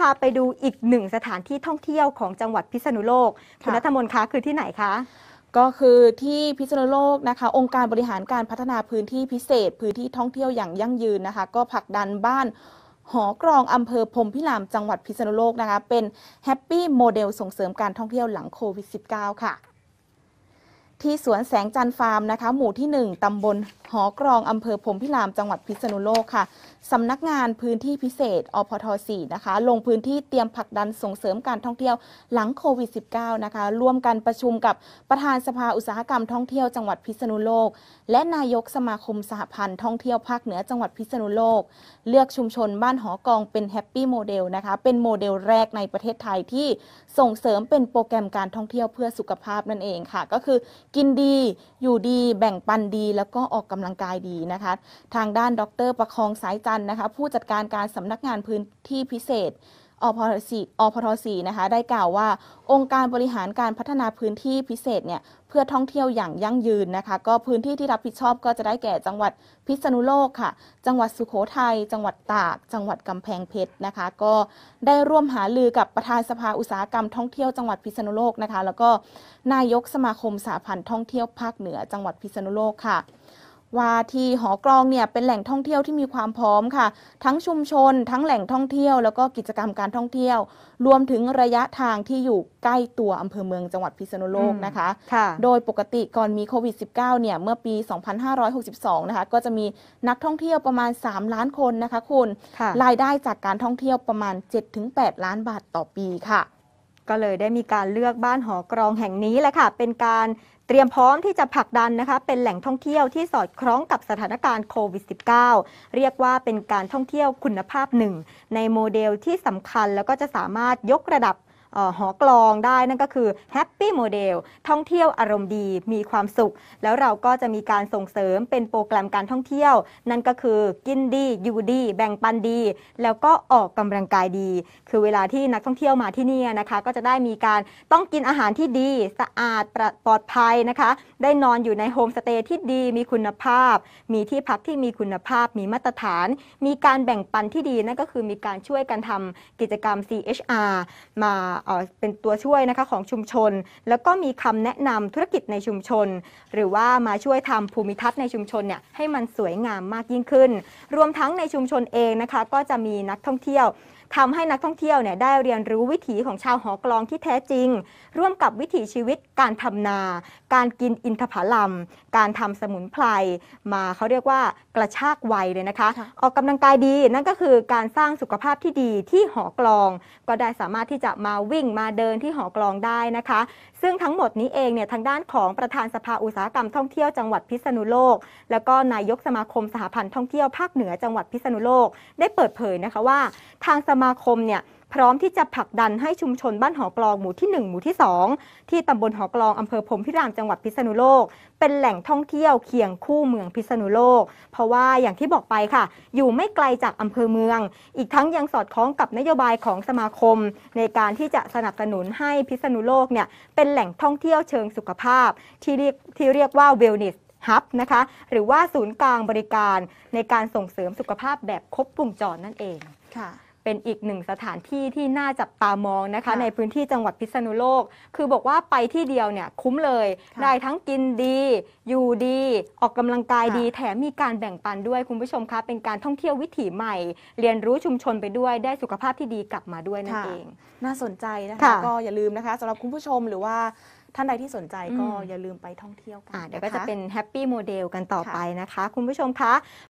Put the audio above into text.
พาไปดูอีกหนึ่งสถานที่ท่องเที่ยวของจังหวัดพิษณุโลกคุณนัทมนคะคือที่ไหนคะก็คือที่พิษณุโลกนะคะ องค์การบริหารการพัฒนาพื้นที่พิเศษ พื้นที่ท่องเที่ยวอย่างยั่งยืนนะคะ ก็ผลักดันบ้าน หอกรองอำเภอพรมพิรามจังหวัดพิษณุโลกนะคะ เป็นแฮปปี้โมเดลส่งเสริมการท่องเที่ยวหลังโควิด -19 ค่ะที่สวนแสงจันทร์ฟาร์ม นะคะ หมู่ที่ 1 ตำบลหอกรองอำเภอพรมพิราม จังหวัดพิษณุโลกค่ะ สำนักงานพื้นที่พิเศษ อพท่นะคะ ลงพื้นที่เตรียมผลักดันส่งเสริมการท่องเที่ยวหลังโควิด -19 นะคะ ร่วมกันประชุมกับประธานสภาอุตสาหกรรมท่องเที่ยวจังหวัดพิษณุโลก และนายกสมาคมสหพันธ์ท่องเที่ยวภาคเหนือจังหวัดพิษณุโลก เลือกชุมชนบ้านหอกองเป็นแฮปปี้โมเดลนะคะ เป็นโมเดลแรกในประเทศไทยที่ส่งเสริมเป็นโปรแกรมการท่องเที่ยวเพื่อสุขภาพนั่นเองค่ะ ก็คือกินดี อยู่ดี แบ่งปันดี แล้วก็ออกกำลังกายดีนะคะ ทางด้าน ดร ประคองสายจัน นะคะ ผู้จัดการการสำนักงานพื้นที่พิเศษอพทศีอพทสีนะคะ ได้กล่าวว่าองค์การบริหารการพัฒนาพื้นที่พิเศษเนี่ยเพื่อท่องเที่ยวอย่างยั่งยืนนะคะ ก็พื้นที่ที่รับผิดชอบก็จะได้แก่จังหวัดพิษณุโลกค่ะ จังหวัดสุโขทัยจังหวัดตาก จังหวัดกำแพงเพชรนะคะ ก็ได้ร่วมหาลือกับประธานสภาอุตสาหกรรมท่องเที่ยวจังหวัดพิษณุโลกนะคะ แล้วก็นายกสมาคมสาพันธ์ท่องเที่ยวภาคเหนือ จังหวัดพิษณุโลกค่ะว่าที่หอกลองเนี่ยเป็นแหล่งท่องเที่ยวที่มีความพร้อมค่ะ ทั้งชุมชนทั้งแหล่งท่องเที่ยวแล้วก็กิจกรรมการท่องเที่ยว รวมถึงระยะทางที่อยู่ใกล้ตัวอำเภอเมืองจังหวัดพิษณุโลกนะคะคะโดยปกติก่อนมีโควิด -19 เนี่ยเมื่อปี 2562นะคะก็จะมีนักท่องเที่ยวประมาณ 3 ล้านคนนะคะ คุณรายได้จากการท่องเที่ยวประมาณ 7-8 ล้านบาทต่อปีค่ะก็เลยได้มีการเลือกบ้านหอกรองแห่งนี้แหละค่ะ เป็นการเตรียมพร้อมที่จะผลักดันนะคะเป็นแหล่งท่องเที่ยวที่สอดคล้องกับสถานการณ์โควิด -19 เรียกว่าเป็นการท่องเที่ยวคุณภาพหนึ่ง ในโมเดลที่สำคัญแล้วก็จะสามารถยกระดับหอกลองได้นั่นก็คือแฮปปี้โมเดลท่องเที่ยวอารมณ์ดีมีความสุข แล้วเราก็จะมีการส่งเสริมเป็นโปรแกรมการท่องเที่ยว นั่นก็คือกินดีอยู่ดีแบ่งปันดี แล้วก็ออกกำลังกายดี คือเวลาที่นักท่องเที่ยวมาที่นี่นะคะ ก็จะได้มีการต้องกินอาหารที่ดี สะอาดปลอดภัยนะคะ ได้นอนอยู่ในโฮมสเตย์ที่ดีมีคุณภาพ มีที่พักที่มีคุณภาพ มีมาตรฐาน มีการแบ่งปันที่ดีนั่นก็คือมีการช่วยกันทำกิจกรรม CHR มาเป็นตัวช่วยนะคะของชุมชน แล้วก็มีคำแนะนำธุรกิจในชุมชน หรือว่ามาช่วยทำภูมิทัศน์ในชุมชนเนี่ย ให้มันสวยงามมากยิ่งขึ้น รวมทั้งในชุมชนเองนะคะ ก็จะมีนักท่องเที่ยวทำให้นักท่องเที่ยวเนี่ยได้เรียนรู้วิถีของชาวหอกลองที่แท้จริง ร่วมกับวิถีชีวิตการทำนาการกินอินทผลัมการทำสมุนไพรมาเขาเรียกว่ากระชากวัยเลยนะคะ ออกกำลังกายดีนั่นก็คือการสร้างสุขภาพที่ดีที่หอกลอง ก็ได้สามารถที่จะมาวิ่งมาเดินที่หอกลองได้นะคะ ซึ่งทั้งหมดนี้เองเนี่ยทางด้านของประธานสภาอุตสาหกรรมท่องเที่ยวจังหวัดพิษณุโลก แล้วก็นายกสมาคมสหพันธ์ท่องเที่ยวภาคเหนือจังหวัดพิษณุโลก ได้เปิดเผยนะคะว่าทางสมาคมเนี่ยพร้อมที่จะผลักดันให้ชุมชนบ้านหอกลองหมู่ที่1หมู่ที่ 2 ที่ตำบลหอกลองอำเภอพรมพิรามจังหวัดพิษณุโลก เป็นแหล่งท่องเที่ยวเคียงคู่เมืองพิษณุโลก เพราะว่าอย่างที่บอกไปค่ะ อยู่ไม่ไกลจากอำเภอเมือง อีกทั้งยังสอดคล้องกับนโยบายของสมาคม ในการที่จะสนับสนุนให้พิษณุโลกเนี่ยเป็นแหล่งท่องเที่ยวเชิงสุขภาพที่เรียกที่เรียกว่าเวลนิสฮับนะคะหรือว่าศูนย์กลางบริการในการส่งเสริมสุขภาพแบบครบวงจรนั่นเองค่ะเป็นอีกหนึ่งสถานที่ที่น่าจับตามองนะคะคะ ในพื้นที่จังหวัดพิษณุโลก คือบอกว่าไปที่เดียวเนี่ย คุ้มเลยได้ทั้งกินดีอยู่ดี ออกกำลังกายดี แถมมีการแบ่งปันด้วยคุณผู้ชมคะเป็นการท่องเที่ยววิถีใหม่ เรียนรู้ชุมชนไปด้วยได้สุขภาพที่ดีกลับมาด้วยนั่นเอง น่าสนใจนะคะคะก็อย่าลืมนะคะสำหรับคุณผู้ชมหรือว่าท่านใดที่สนใจก็อย่าลืมไปท่องเที่ยวกันเดี๋ยวก็จะเป็นแฮปปี้โมเดลกันต่อไปนะคะ คุณผู้ชมคะ